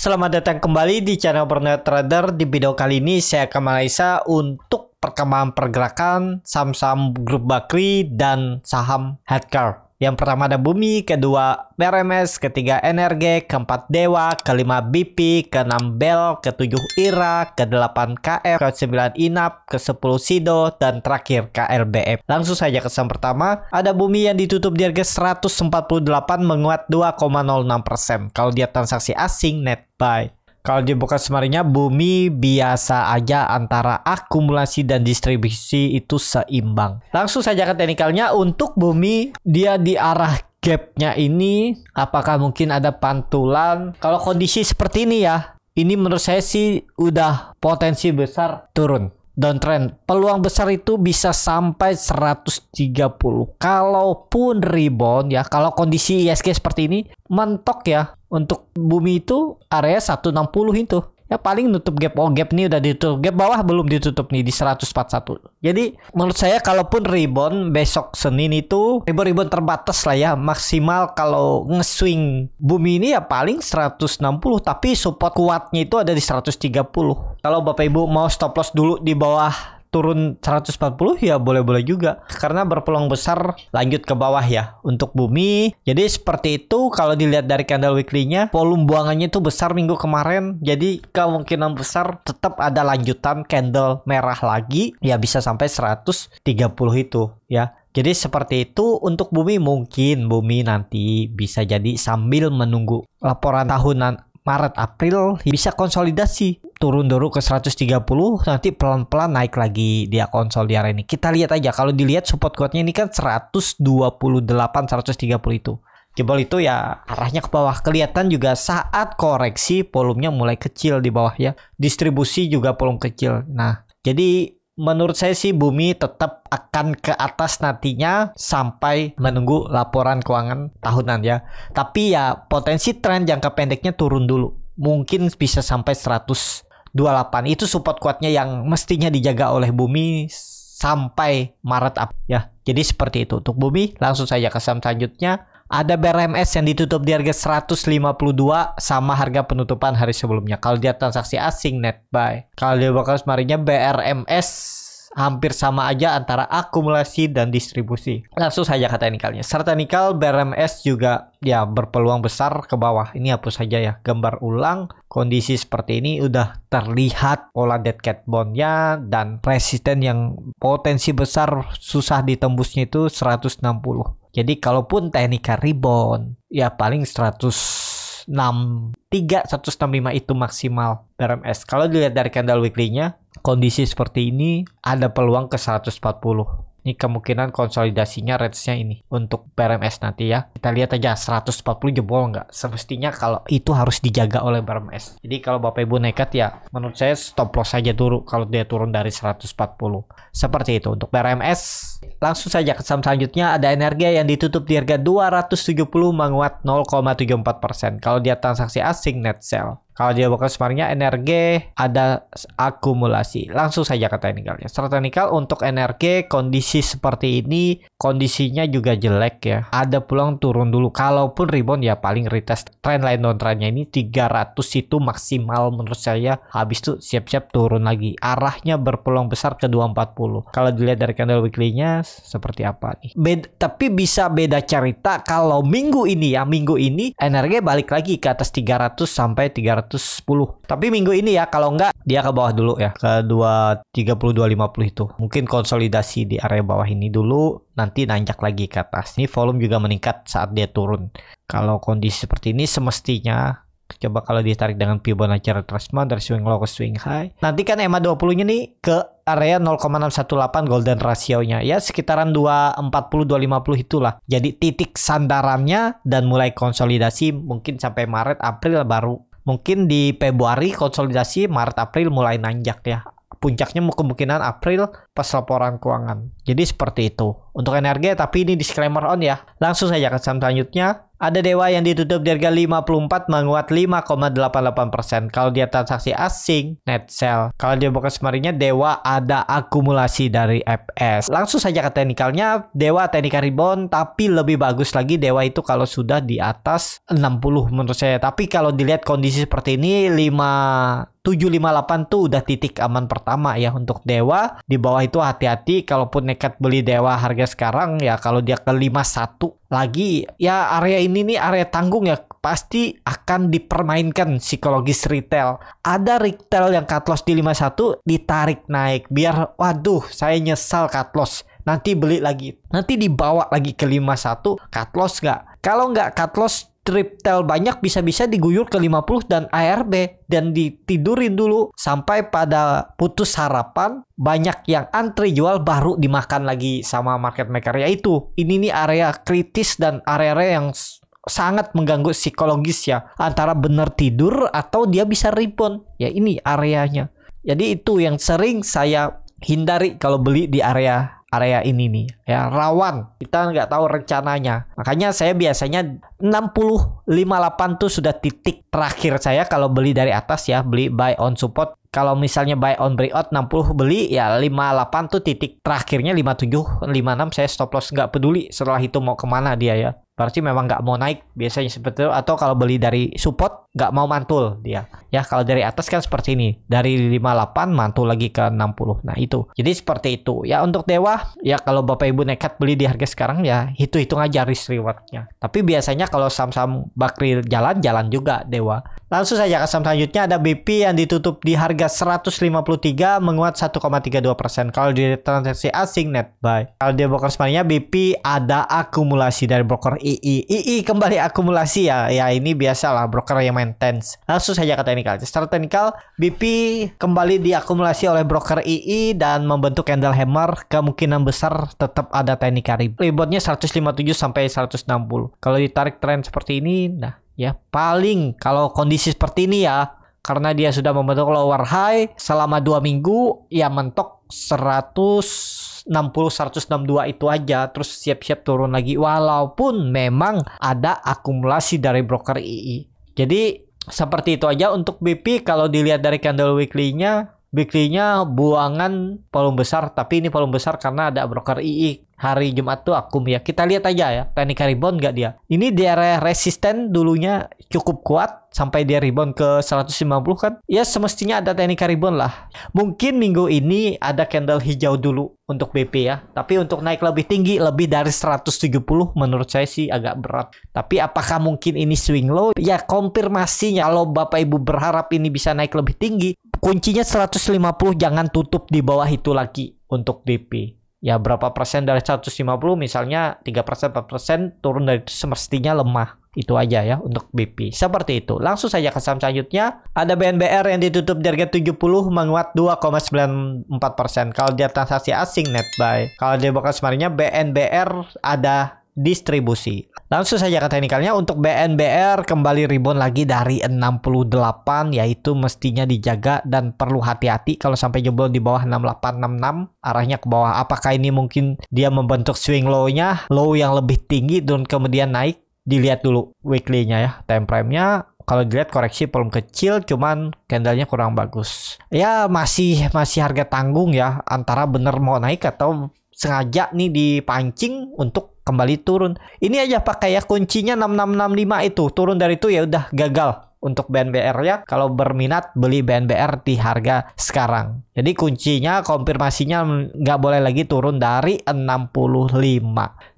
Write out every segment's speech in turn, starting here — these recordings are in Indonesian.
Selamat datang kembali di channel Bernet Trader. Di video kali ini saya akan Malaysia untuk perkembangan pergerakan saham-saham grup Bakri dan saham Headcar. Yang pertama ada bumi, kedua Meremes, ketiga Energe, keempat dewa, kelima BP, keenam bel, ketujuh ira, kedelapan KF, sembilan inap, kesepuluh sido, dan terakhir KLBF. Langsung saja ke saham pertama, ada bumi yang ditutup di harga 148 menguat 2,06%. Kalau dia transaksi asing net buy. Kalau di bekas semarinya bumi biasa aja antara akumulasi dan distribusi itu seimbang. Langsung saja ke teknikalnya untuk bumi dia di arah gapnya ini apakah mungkin ada pantulan kalau kondisi seperti ini ya ini menurut saya sih udah potensi besar turun downtrend. Peluang besar itu bisa sampai 130. Kalaupun rebound ya, kalau kondisi ISG seperti ini mentok ya untuk bumi itu area 160 itu ya paling nutup gap oh gap nih udah ditutup gap bawah belum ditutup nih di 141 jadi menurut saya kalaupun rebound besok Senin itu rebound rebound terbatas lah ya maksimal kalau ngeswing bumi ini ya paling 160 tapi support kuatnya itu ada di 130 kalau Bapak Ibu mau stop loss dulu di bawah turun 140 ya boleh-boleh juga karena berpeluang besar lanjut ke bawah ya untuk bumi. Jadi seperti itu kalau dilihat dari candle weekly-nya volume buangannya itu besar minggu kemarin. Jadi kemungkinan besar tetap ada lanjutan candle merah lagi ya bisa sampai 130 itu ya. Jadi seperti itu untuk bumi mungkin bumi nanti bisa jadi sambil menunggu laporan tahunan Maret April bisa konsolidasi turun dulu ke 130 nanti pelan-pelan naik lagi dia konsol di area ini kita lihat aja kalau dilihat support kuatnya ini kan 128 130 itu jebol itu ya arahnya ke bawah kelihatan juga saat koreksi volumenya mulai kecil di bawah ya distribusi juga volume kecil nah jadi menurut saya sih bumi tetap akan ke atas nantinya sampai menunggu laporan keuangan tahunan ya. Tapi ya potensi tren jangka pendeknya turun dulu. Mungkin bisa sampai 128. Itu support kuatnya yang mestinya dijaga oleh bumi sampai Maret ya. Jadi seperti itu untuk bumi. Langsung saja ke saham selanjutnya ada BRMS yang ditutup di harga 152 sama harga penutupan hari sebelumnya. Kalau dia transaksi asing net buy. Kalau dia bakal semarinya BRMS hampir sama aja antara akumulasi dan distribusi. Langsung saja kata nikalnya. Serta nikal BRMS juga ya berpeluang besar ke bawah. Ini hapus saja ya. Gambar ulang kondisi seperti ini udah terlihat pola dead cat bondnya dan resisten yang potensi besar susah ditembusnya itu 160. Jadi kalaupun teknika rebound ya paling 106 3 165 itu maksimal RMS. Kalau dilihat dari candle weekly-nya, kondisi seperti ini ada peluang ke 140. Ini kemungkinan konsolidasinya range-nya ini untuk BRMS nanti ya. Kita lihat aja 140 jebol nggak. Semestinya kalau itu harus dijaga oleh BRMS. Jadi kalau Bapak Ibu nekat ya menurut saya stop loss aja dulu kalau dia turun dari 140. Seperti itu untuk BRMS Langsung saja ke saham selanjutnya ada energi yang ditutup di harga 270 menguat 0,74%. Kalau dia transaksi asing net sell. Kalau dia bukan semarnya energi ada akumulasi. Langsung saja ke teknikalnya. Secara teknikal untuk energi kondisi seperti ini kondisinya juga jelek ya. Ada pulang turun dulu. Kalaupun rebound ya paling retest trend line downtrendnya ini 300 itu maksimal menurut saya. Habis itu siap-siap turun lagi. Arahnya berpeluang besar ke 240. Kalau dilihat dari candle weekly-nya seperti apa nih. Beda, tapi bisa beda cerita kalau minggu ini ya, minggu ini energi balik lagi ke atas 300 sampai 310. Tapi minggu ini ya kalau enggak dia ke bawah dulu ya, ke 23250 itu. Mungkin konsolidasi di area bawah ini dulu, nanti nanjak lagi ke atas. Ini volume juga meningkat saat dia turun. Kalau kondisi seperti ini semestinya Coba kalau ditarik dengan Fibonacci retracement, dari swing low ke swing high. Nanti kan EMA 20-nya nih ke area 0,618 golden ratio-nya ya sekitaran 240 250 itulah. Jadi titik sandarannya dan mulai konsolidasi mungkin sampai Maret April baru mungkin di Februari konsolidasi Maret April mulai nanjak ya. Puncaknya kemungkinan April pas laporan keuangan. Jadi seperti itu. Untuk energi tapi ini disclaimer on ya. Langsung saja ke saham selanjutnya. Ada Dewa yang ditutup di harga 54 menguat 5,88%. Kalau dia transaksi asing, net sell. Kalau dia buka semarinya Dewa ada akumulasi dari FS. Langsung saja ke teknikalnya, Dewa teknikal rebound, tapi lebih bagus lagi Dewa itu kalau sudah di atas 60 menurut saya. Tapi kalau dilihat kondisi seperti ini, 5... 758 tuh udah titik aman pertama ya untuk Dewa di bawah itu hati-hati kalaupun nekat beli Dewa harga sekarang ya kalau dia ke 51 lagi ya area ini nih area tanggung ya pasti akan dipermainkan psikologis retail. Ada retail yang cut loss di 51 ditarik naik biar waduh saya nyesal cut loss nanti beli lagi nanti dibawa lagi ke 51 cut loss nggak kalau nggak cut loss Triptel banyak bisa-bisa diguyur ke 50 dan ARB dan ditidurin dulu sampai pada putus harapan banyak yang antri jual baru dimakan lagi sama market maker yaitu ini nih area kritis dan area-area yang sangat mengganggu psikologis ya antara benar tidur atau dia bisa rebound ya ini areanya jadi itu yang sering saya hindari kalau beli di area area ini nih ya rawan kita nggak tahu rencananya makanya saya biasanya 6058 tuh sudah titik terakhir saya kalau beli dari atas ya beli buy on support kalau misalnya buy on breakout 60 beli ya 58 tuh titik terakhirnya 57 56 saya stop loss nggak peduli setelah itu mau kemana dia ya berarti memang nggak mau naik biasanya seperti itu atau kalau beli dari support nggak mau mantul dia ya kalau dari atas kan seperti ini dari 58 mantul lagi ke 60 nah itu jadi seperti itu ya untuk dewa ya kalau bapak ibu nekat beli di harga sekarang ya hitung hitung aja risk rewardnya tapi biasanya kalau saham-saham bakri jalan jalan juga dewa Langsung saja ke saham selanjutnya ada BP yang ditutup di harga 153 menguat 1,32%. Kalau di transaksi asing net buy. Kalau di broker sebenarnya BP ada akumulasi dari broker II. II kembali akumulasi ya. Ya ini biasalah broker yang main tense. Langsung saja ke technical. Secara teknikal BP kembali diakumulasi oleh broker II dan membentuk candle hammer. Kemungkinan besar tetap ada teknik rebound. Rebound-nya 157 sampai 160. Kalau ditarik tren seperti ini nah ya paling kalau kondisi seperti ini ya karena dia sudah membentuk lower high selama dua minggu ya mentok 160 162 itu aja terus siap-siap turun lagi walaupun memang ada akumulasi dari broker II jadi seperti itu aja untuk BP kalau dilihat dari candle weekly-nya Bikrinya buangan volume besar, tapi ini volume besar karena ada broker II hari Jumat tuh akum ya. Kita lihat aja ya, teknik rebound nggak dia. Ini di area resisten dulunya cukup kuat, sampai dia rebound ke 150 kan ya semestinya ada teknik rebound lah mungkin minggu ini ada candle hijau dulu untuk BP ya tapi untuk naik lebih tinggi lebih dari 170 menurut saya sih agak berat tapi apakah mungkin ini swing low ya konfirmasinya kalau Bapak Ibu berharap ini bisa naik lebih tinggi kuncinya 150 jangan tutup di bawah itu lagi untuk DP ya berapa persen dari 150 misalnya 3 persen 4 persen turun dari itu semestinya lemah itu aja ya untuk BP seperti itu langsung saja ke saham selanjutnya ada BNBR yang ditutup di harga 70 menguat 2,94 persen kalau dia transaksi asing net buy kalau dia bakal sebenarnya BNBR ada distribusi Langsung saja ke teknikalnya untuk BNBR kembali rebound lagi dari 68 yaitu mestinya dijaga dan perlu hati-hati kalau sampai jebol di bawah 6866 arahnya ke bawah apakah ini mungkin dia membentuk swing low-nya low yang lebih tinggi dan kemudian naik dilihat dulu weekly-nya ya time frame-nya kalau dilihat koreksi belum kecil cuman candlenya kurang bagus ya masih masih harga tanggung ya antara bener mau naik atau sengaja nih dipancing untuk kembali turun. Ini aja pakai ya kuncinya 6665 itu. Turun dari itu ya udah gagal untuk BNBR ya kalau berminat beli BNBR di harga sekarang. Jadi kuncinya konfirmasinya nggak boleh lagi turun dari 65.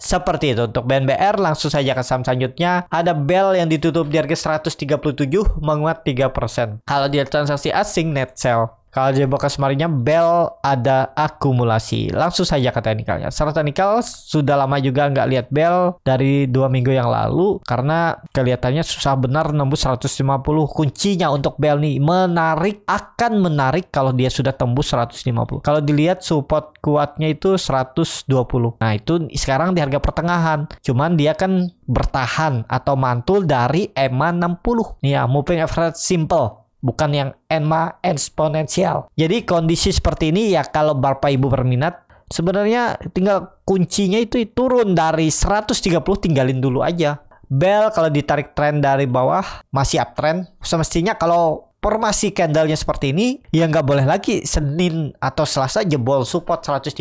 Seperti itu untuk BNBR langsung saja ke saham selanjutnya ada Bell yang ditutup di harga 137 menguat 3%. Kalau dia transaksi asing net sell kalau dia bekas marinya bel ada akumulasi. Langsung saja ke teknikalnya. Secara teknikal sudah lama juga nggak lihat bel dari dua minggu yang lalu karena kelihatannya susah benar nembus 150 kuncinya untuk bel nih menarik akan menarik kalau dia sudah tembus 150. Kalau dilihat support kuatnya itu 120. Nah itu sekarang di harga pertengahan. Cuman dia kan bertahan atau mantul dari EMA 60. Nih ya moving average simple bukan yang enma eksponensial. Jadi kondisi seperti ini ya kalau Bapak Ibu berminat sebenarnya tinggal kuncinya itu turun dari 130 tinggalin dulu aja. Bell kalau ditarik tren dari bawah masih uptrend. Semestinya kalau formasi candlenya seperti ini ya nggak boleh lagi Senin atau Selasa jebol support 130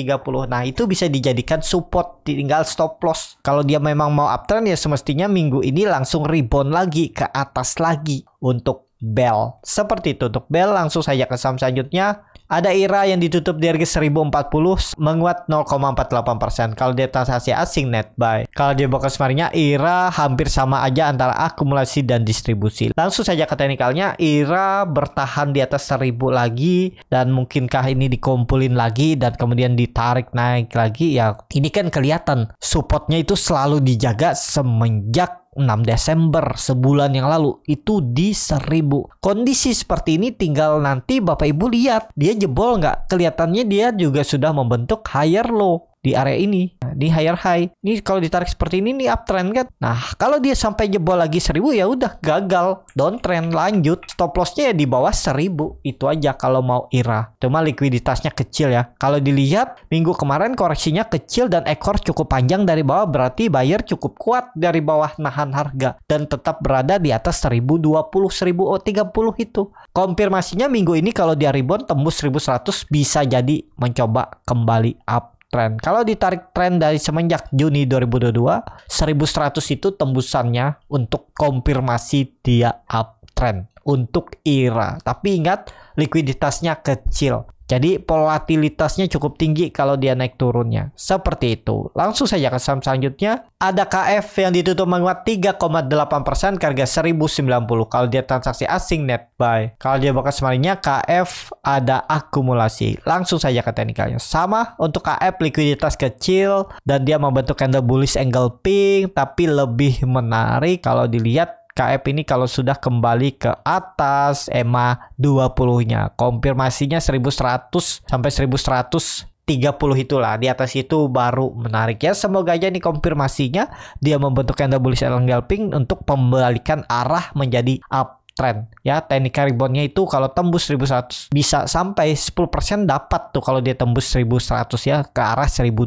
nah itu bisa dijadikan support tinggal stop loss kalau dia memang mau uptrend ya semestinya minggu ini langsung rebound lagi ke atas lagi untuk bell. Seperti itu untuk bell langsung saja ke saham selanjutnya. Ada IRA yang ditutup di harga 1040 menguat 0,48%. Kalau di transaksi asing net buy. Kalau di broker semarnya IRA hampir sama aja antara akumulasi dan distribusi. Langsung saja ke teknikalnya IRA bertahan di atas 1000 lagi dan mungkinkah ini dikumpulin lagi dan kemudian ditarik naik lagi ya ini kan kelihatan supportnya itu selalu dijaga semenjak 6 Desember sebulan yang lalu itu di 1000. Kondisi seperti ini tinggal nanti Bapak Ibu lihat dia jebol nggak? Kelihatannya dia juga sudah membentuk higher low di area ini di higher high ini kalau ditarik seperti ini nih uptrend kan nah kalau dia sampai jebol lagi seribu ya udah gagal downtrend lanjut stop lossnya ya di bawah seribu itu aja kalau mau ira cuma likuiditasnya kecil ya kalau dilihat minggu kemarin koreksinya kecil dan ekor cukup panjang dari bawah berarti buyer cukup kuat dari bawah nahan harga dan tetap berada di atas seribu seribu dua puluh oh, tiga puluh itu konfirmasinya minggu ini kalau dia rebound tembus seribu seratus bisa jadi mencoba kembali up tren. Kalau ditarik tren dari semenjak Juni 2022, 1100 itu tembusannya untuk konfirmasi dia uptrend untuk IRA. Tapi ingat likuiditasnya kecil. Jadi volatilitasnya cukup tinggi kalau dia naik turunnya. Seperti itu. Langsung saja ke saham selanjutnya. Ada KF yang ditutup menguat 3,8% persen, harga 1090. Kalau dia transaksi asing net buy. Kalau dia bakal semarinya KF ada akumulasi. Langsung saja ke teknikalnya. Sama untuk KF likuiditas kecil dan dia membentuk candle bullish angle pink tapi lebih menarik kalau dilihat KF ini kalau sudah kembali ke atas EMA 20-nya. Konfirmasinya 1100 sampai 1130 itulah. Di atas itu baru menarik ya. Semoga aja ini konfirmasinya dia membentuk candle bullish engulfing untuk pembalikan arah menjadi uptrend ya teknik reboundnya itu kalau tembus 1100 bisa sampai 10% dapat tuh kalau dia tembus 1100 ya ke arah 1200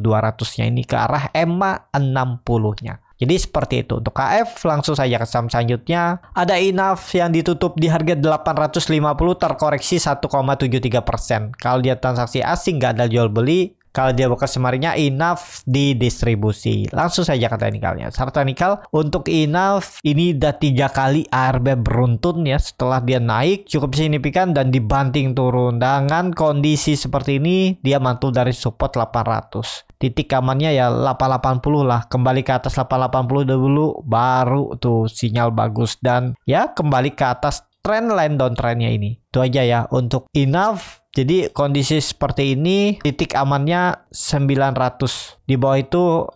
nya ini ke arah EMA 60 nya jadi seperti itu. Untuk KF langsung saja ke saham selanjutnya. Ada Inaf e yang ditutup di harga 850 terkoreksi 1,73%. Kalau dia transaksi asing nggak ada jual beli, kalau dia bekas semarinya enough distribusi Langsung saja kata nikalnya. Serta nikal untuk enough ini udah tiga kali ARB beruntun ya setelah dia naik cukup signifikan dan dibanting turun. Dengan kondisi seperti ini dia mantul dari support 800. Titik amannya ya 880 lah. Kembali ke atas 880 dulu baru tuh sinyal bagus dan ya kembali ke atas trend line downtrendnya ini. Itu aja ya untuk enough jadi kondisi seperti ini titik amannya 900. Di bawah itu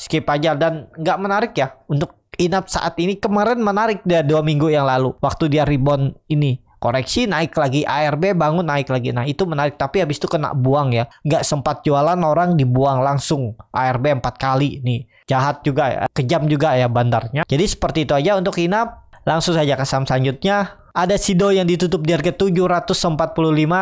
skip aja dan nggak menarik ya untuk inap saat ini. Kemarin menarik dia dua minggu yang lalu waktu dia rebound ini koreksi naik lagi ARB bangun naik lagi nah itu menarik tapi habis itu kena buang ya nggak sempat jualan orang dibuang langsung ARB empat kali nih jahat juga ya kejam juga ya bandarnya jadi seperti itu aja untuk inap langsung saja ke saham selanjutnya ada Sido yang ditutup di harga 745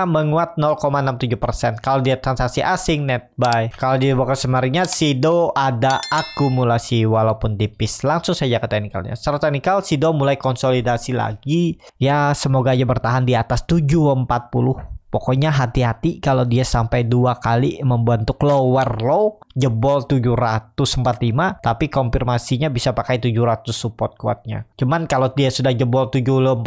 menguat 0,67%. Kalau dia transaksi asing net buy. Kalau di broker semarinya Sido ada akumulasi walaupun tipis. Langsung saja ke teknikalnya. Secara teknikal Sido mulai konsolidasi lagi. Ya semoga aja bertahan di atas 740 Pokoknya hati-hati kalau dia sampai dua kali membentuk lower low jebol 745 tapi konfirmasinya bisa pakai 700 support kuatnya. Cuman kalau dia sudah jebol 740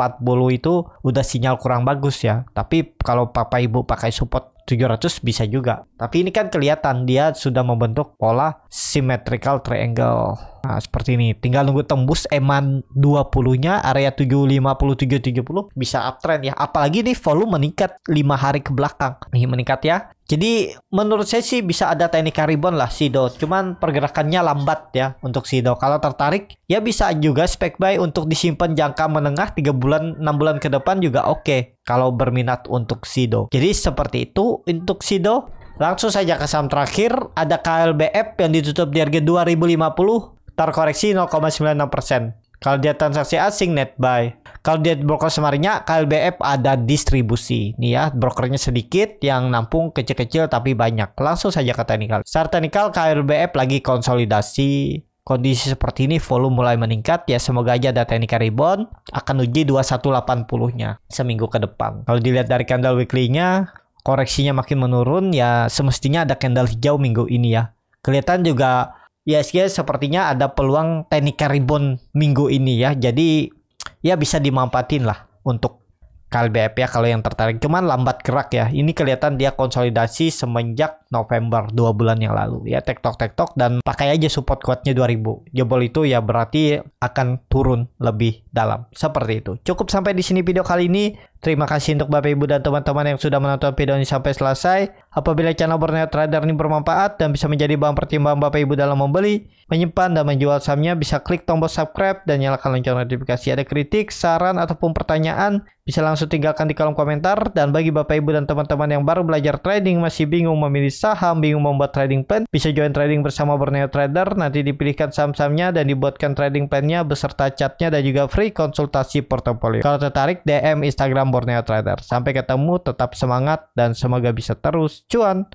itu udah sinyal kurang bagus ya. Tapi kalau papa ibu pakai support 700 bisa juga. Tapi ini kan kelihatan dia sudah membentuk pola symmetrical triangle. Nah, seperti ini. Tinggal nunggu tembus eman 20-nya area 750 770 bisa uptrend ya. Apalagi nih volume meningkat 5 hari ke belakang. Nih meningkat ya. Jadi menurut saya sih bisa ada teknik rebound lah sido Cuman pergerakannya lambat ya untuk sido Kalau tertarik ya bisa juga spek buy untuk disimpan jangka menengah 3 bulan 6 bulan ke depan juga oke. Okay, kalau berminat untuk Sido. Jadi seperti itu untuk Sido. Langsung saja ke saham terakhir ada KLBF yang ditutup di harga 2050 terkoreksi 0,96%. Kalau dia transaksi asing net buy. Kalau dia broker semarinya KLBF ada distribusi. Nih ya, brokernya sedikit yang nampung kecil-kecil tapi banyak. Langsung saja ke teknikal. Secara teknikal KLBF lagi konsolidasi. Kondisi seperti ini volume mulai meningkat ya semoga aja ada teknikal rebound akan uji 2180-nya seminggu ke depan. Kalau dilihat dari candle weekly-nya koreksinya makin menurun ya semestinya ada candle hijau minggu ini ya. Kelihatan juga Ya, ISG sepertinya ada peluang teknikal rebound minggu ini ya. Jadi ya bisa dimanfaatin lah untuk KLBF ya kalau yang tertarik. Cuman lambat gerak ya. Ini kelihatan dia konsolidasi semenjak November 2 bulan yang lalu ya. Tektok tektok dan pakai aja support kuatnya 2000. Jebol itu ya berarti akan turun lebih dalam. Seperti itu. Cukup sampai di sini video kali ini. Terima kasih untuk Bapak Ibu dan teman-teman yang sudah menonton video ini sampai selesai. Apabila channel Borneo trader ini bermanfaat dan bisa menjadi bahan pertimbangan Bapak Ibu dalam membeli, menyimpan, dan menjual sahamnya, bisa klik tombol subscribe dan nyalakan lonceng notifikasi. Ada kritik, saran, ataupun pertanyaan, bisa langsung tinggalkan di kolom komentar. Dan bagi Bapak Ibu dan teman-teman yang baru belajar trading, masih bingung memilih saham, bingung membuat trading plan, bisa join trading bersama Borneo Trader. Nanti dipilihkan saham-sahamnya dan dibuatkan trading plan-nya beserta chatnya dan juga free konsultasi portofolio. Kalau tertarik, DM Instagram Borneo Trader. Sampai ketemu, tetap semangat dan semoga bisa terus cuan.